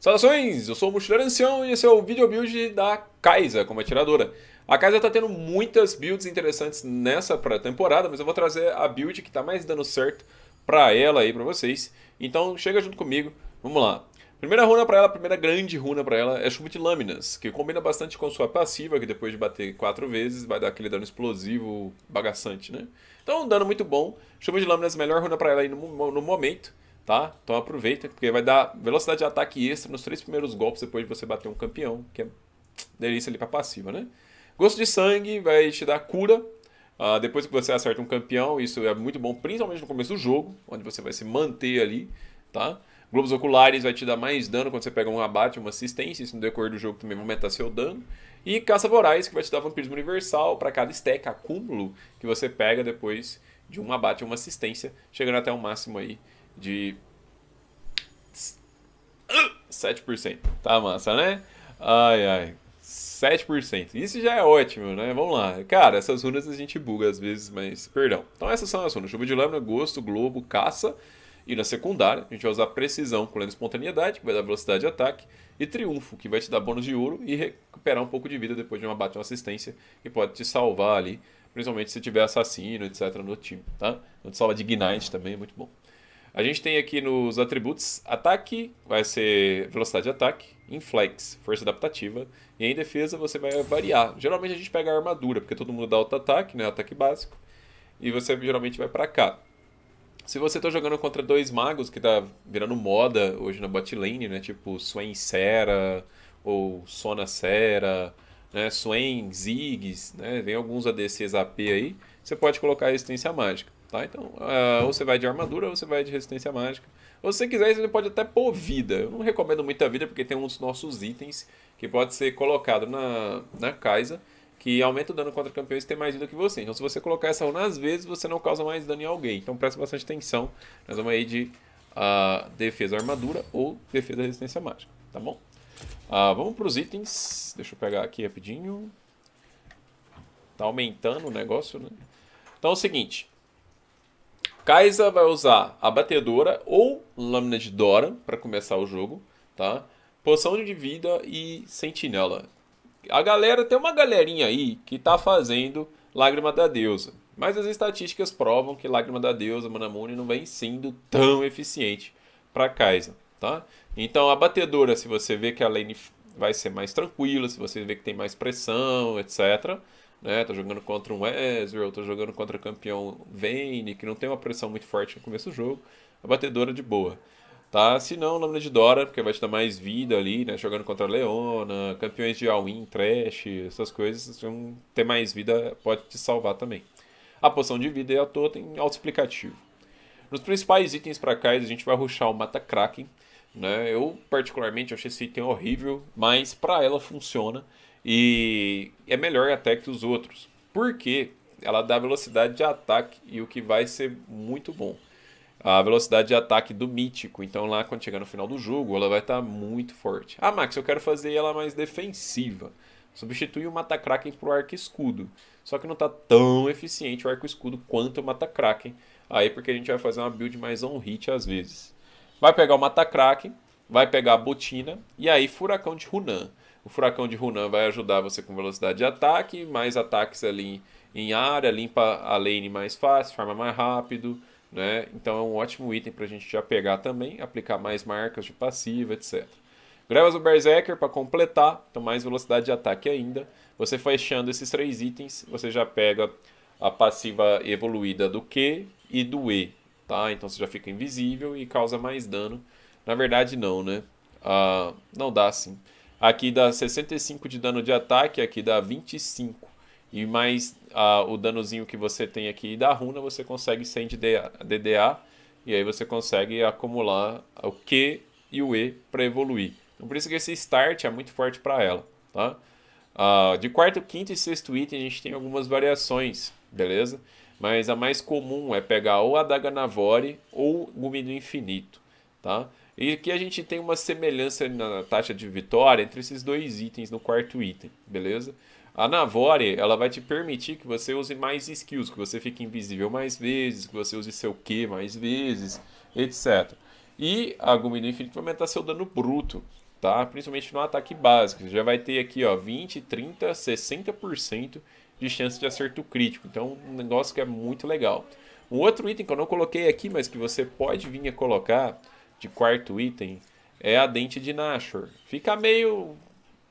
Saudações, eu sou o Mochileiro Ancião e esse é o vídeo build da Kaisa como atiradora. A Kaisa está tendo muitas builds interessantes nessa pré-temporada, mas eu vou trazer a build que está mais dando certo para ela aí para vocês. Então chega junto comigo, vamos lá. Primeira runa para ela, primeira grande runa para ela é Chuva de Lâminas, que combina bastante com sua passiva, que depois de bater quatro vezes vai dar aquele dano explosivo bagaçante, né? Então, um dano muito bom. Chuva de Lâminas, melhor runa para ela aí no, no momento tá? Então aproveita, porque vai dar velocidade de ataque extra nos três primeiros golpes depois de você bater um campeão, que é delícia ali para passiva, né? Gosto de sangue vai te dar cura. Uh, depois que você acerta um campeão, isso é muito bom, principalmente no começo do jogo, onde você vai se manter ali, tá? Globos oculares vai te dar mais dano quando você pega um abate, uma assistência, isso no decorrer do jogo também vai aumentar seu dano. E caça voraz, que vai te dar vampirismo universal para cada stack acúmulo que você pega depois de um abate, uma assistência, chegando até o máximo aí de 7%. Tá massa, né? Ai, ai. 7%. Isso já é ótimo, né? Vamos lá. Cara, essas runas a gente buga às vezes, mas perdão. Então essas são as runas. Chuva de lâmina, gosto, globo, caça. E na secundária, a gente vai usar precisão com lenda espontaneidade, que vai dar velocidade de ataque, e triunfo, que vai te dar bônus de ouro e recuperar um pouco de vida depois de um abate ou assistência, que pode te salvar ali, principalmente se tiver assassino, etc. no time, tá? Então te salva de Ignite também, é muito bom. A gente tem aqui nos atributos ataque, vai ser velocidade de ataque, inflex força adaptativa, e em defesa você vai variar. Geralmente a gente pega a armadura, porque todo mundo dá auto-ataque, né, ataque básico, e você geralmente vai para cá. Se você está jogando contra dois magos, que está virando moda hoje na botlane, né, tipo Swain Sera ou Sona Sera, né, Swain Ziggs, né, vem alguns ADCs AP aí, você pode colocar resistência mágica. Tá? Então, uh, ou você vai de armadura, ou você vai de resistência mágica. Ou se você quiser, você pode até pôr vida. Eu não recomendo muito a vida, porque tem um dos nossos itens que pode ser colocado na, na Kaisa, que aumenta o dano contra campeões e tem mais vida que você. Então, se você colocar essa runa às vezes, você não causa mais dano em alguém. Então, presta bastante atenção. Nós vamos aí de uh, defesa armadura ou defesa resistência mágica, tá bom? Uh, vamos para os itens. Deixa eu pegar aqui rapidinho. Tá aumentando o negócio, né? Então é o seguinte, Kaisa vai usar a batedora ou lâmina de Dora para começar o jogo, tá? Poção de vida e sentinela. A galera tem uma galerinha aí que tá fazendo Lágrima da Deusa, mas as estatísticas provam que Lágrima da Deusa Manamune não vem sendo tão eficiente para Kaisa, tá? Então a batedora, se você vê que a lane vai ser mais tranquila, se você vê que tem mais pressão, etc, né? Tá jogando contra um Ezreal, tá jogando contra o campeão Vayne, que não tem uma pressão muito forte no começo do jogo. A batedora de boa. Tá? Se não, lâmina de Dora, porque vai te dar mais vida ali, né? Jogando contra a Leona, campeões de All-in, Trash, essas coisas. Ter mais vida pode te salvar também. A poção de vida e a em auto-explicativo. Nos principais itens para cá, a gente vai ruxar o Mata Kraken. Né? Eu, particularmente, achei esse item horrível, mas para ela funciona. E é melhor até que os outros. porque Ela dá velocidade de ataque e o que vai ser muito bom. A velocidade de ataque do mítico. Então lá quando chegar no final do jogo, ela vai estar tá muito forte. Ah, Max, eu quero fazer ela mais defensiva. Substitui o Mata-Kraken o Arco-Escudo. Só que não está tão eficiente o Arco-Escudo quanto o Mata-Kraken. Aí porque a gente vai fazer uma build mais on-hit às vezes. Vai pegar o Mata-Kraken, vai pegar a Botina e aí Furacão de Runan. O furacão de Runan vai ajudar você com velocidade de ataque, mais ataques ali em, área, limpa a lane mais fácil, farma mais rápido, né? Então é um ótimo item para a gente já pegar também, aplicar mais marcas de passiva, etc. Grevas o Berserker para completar, então mais velocidade de ataque ainda. Você fechando esses três itens, você já pega a passiva evoluída do Q e do E, tá? Então você já fica invisível e causa mais dano. Na verdade não, né? Ah, não dá sim. Aqui dá 65 de dano de ataque, aqui dá 25. E mais ah, o danozinho que você tem aqui da runa, você consegue 100 de DDA. E aí você consegue acumular o Q e o E para evoluir. Então, por isso que esse start é muito forte para ela. Tá? Ah, de quarto, quinto e sexto item, a gente tem algumas variações, beleza? Mas a mais comum é pegar ou a Daga Navore ou Gumi do Infinito. Tá? E aqui a gente tem uma semelhança na taxa de vitória entre esses dois itens no quarto item, beleza? A Navore, ela vai te permitir que você use mais skills, que você fique invisível mais vezes, que você use seu Q mais vezes, etc. E a Gumi do Infinito vai aumentar seu dano bruto, tá? Principalmente no ataque básico. Você já vai ter aqui, ó, 20, 30, 60% de chance de acerto crítico. Então, um negócio que é muito legal. Um outro item que eu não coloquei aqui, mas que você pode vir a colocar de quarto item é a Dente de Nashor. Fica meio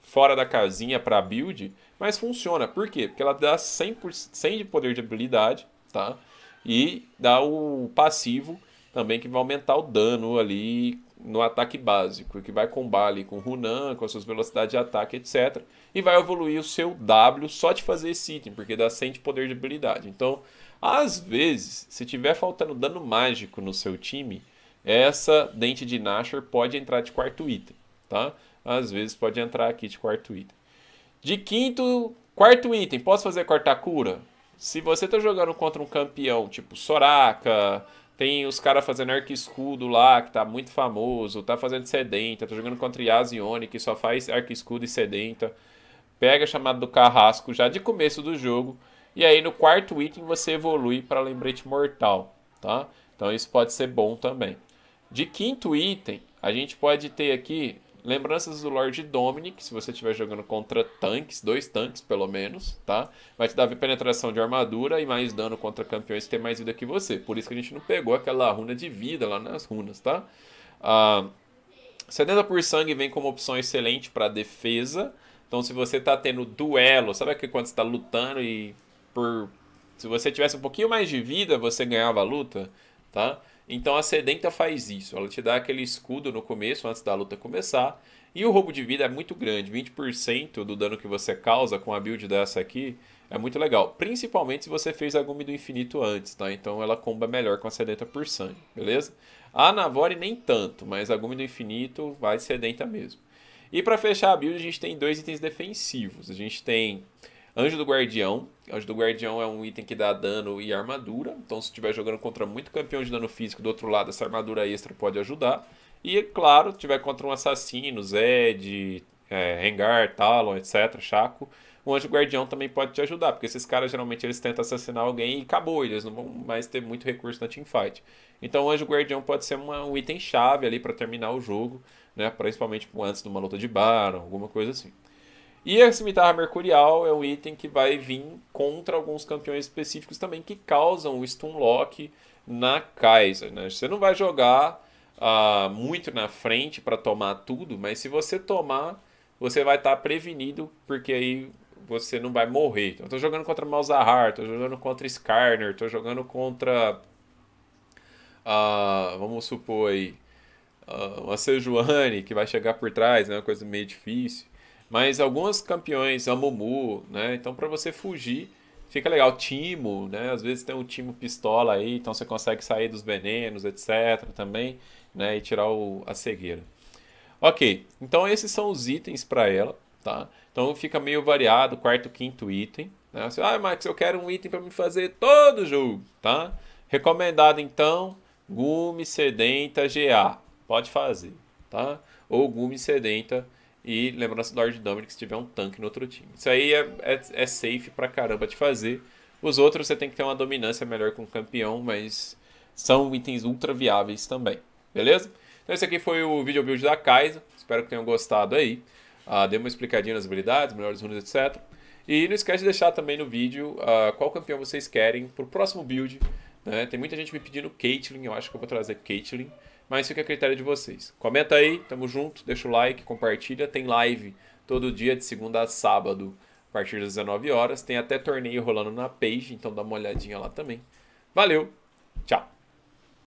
fora da casinha para build, mas funciona. Por quê? Porque ela dá 100%, 100 de poder de habilidade, tá? E dá o passivo também que vai aumentar o dano ali no ataque básico, que vai combar ali com o Runan, com as suas velocidades de ataque, etc. E vai evoluir o seu W só de fazer esse item, porque dá 100 de poder de habilidade. Então, às vezes, se tiver faltando dano mágico no seu time, essa dente de Nasher pode entrar de quarto item, tá? Às vezes pode entrar aqui de quarto item. De quinto, quarto item, posso fazer cortar cura? Se você está jogando contra um campeão, tipo Soraka, tem os caras fazendo arco escudo lá, que tá muito famoso, tá fazendo sedenta, tá jogando contra Yasione, que só faz arco escudo e sedenta. Pega a chamada do carrasco já de começo do jogo. E aí no quarto item você evolui para lembrete mortal, tá? Então isso pode ser bom também. De quinto item, a gente pode ter aqui Lembranças do Lord Dominic, se você estiver jogando contra tanques, dois tanques pelo menos, tá? Vai te dar penetração de armadura e mais dano contra campeões que tem mais vida que você. Por isso que a gente não pegou aquela runa de vida lá nas runas, tá? Ah, 70 por sangue vem como opção excelente para defesa. Então se você tá tendo duelo, sabe que quando você tá lutando e por se você tivesse um pouquinho mais de vida, você ganhava a luta, tá? Então a sedenta faz isso, ela te dá aquele escudo no começo, antes da luta começar. E o roubo de vida é muito grande, 20% do dano que você causa com a build dessa aqui é muito legal. Principalmente se você fez a Gumi do Infinito antes, tá? Então ela comba melhor com a Sedenta por sangue, beleza? A Navore nem tanto, mas a Gumi do Infinito vai Sedenta mesmo. E para fechar a build, a gente tem dois itens defensivos. A gente tem Anjo do Guardião. Anjo do Guardião é um item que dá dano e armadura. Então, se estiver jogando contra muito campeão de dano físico do outro lado, essa armadura extra pode ajudar. E, claro, tiver contra um assassino, Zed, é, Rengar, Talon, etc., Chaco, o Anjo Guardião também pode te ajudar, porque esses caras geralmente eles tentam assassinar alguém e acabou, eles não vão mais ter muito recurso na teamfight. Então o Anjo Guardião pode ser uma, um item chave ali para terminar o jogo, né? principalmente antes de uma luta de Baron, alguma coisa assim. E a cimitarra mercurial é um item que vai vir contra alguns campeões específicos também que causam o stun lock na Kaiser. Né? Você não vai jogar uh, muito na frente para tomar tudo, mas se você tomar, você vai estar tá prevenido, porque aí você não vai morrer. Então, eu tô jogando contra Malzahar, tô jogando contra Skarner, tô jogando contra. Uh, vamos supor aí. Uh, uma Sejuani que vai chegar por trás, né? Uma coisa meio difícil. Mas algumas campeões, Amumu, né? Então para você fugir, fica legal. Timo, né? Às vezes tem um Timo pistola aí, então você consegue sair dos venenos, etc. também, né? E tirar o, a cegueira. Ok, então esses são os itens para ela, tá? Então fica meio variado, quarto, quinto item. Né? Você, ah, Max, eu quero um item para me fazer todo o jogo, tá? Recomendado então, Gume Sedenta GA. Pode fazer, tá? Ou Gume Sedenta e lembrança do Lord Dominic se tiver um tanque no outro time. Isso aí é, é, é safe pra caramba de fazer. Os outros você tem que ter uma dominância melhor com o campeão, mas são itens ultra viáveis também. Beleza? Então esse aqui foi o vídeo build da Kaiser. Espero que tenham gostado aí. Ah, dei uma explicadinha nas habilidades, melhores runas, etc. E não esquece de deixar também no vídeo ah, qual campeão vocês querem pro próximo build. Né? Tem muita gente me pedindo Caitlyn, eu acho que eu vou trazer Caitlyn, mas fica a critério de vocês. Comenta aí, tamo junto, deixa o like, compartilha. Tem live todo dia, de segunda a sábado, a partir das 19 horas. Tem até torneio rolando na page, então dá uma olhadinha lá também. Valeu, tchau!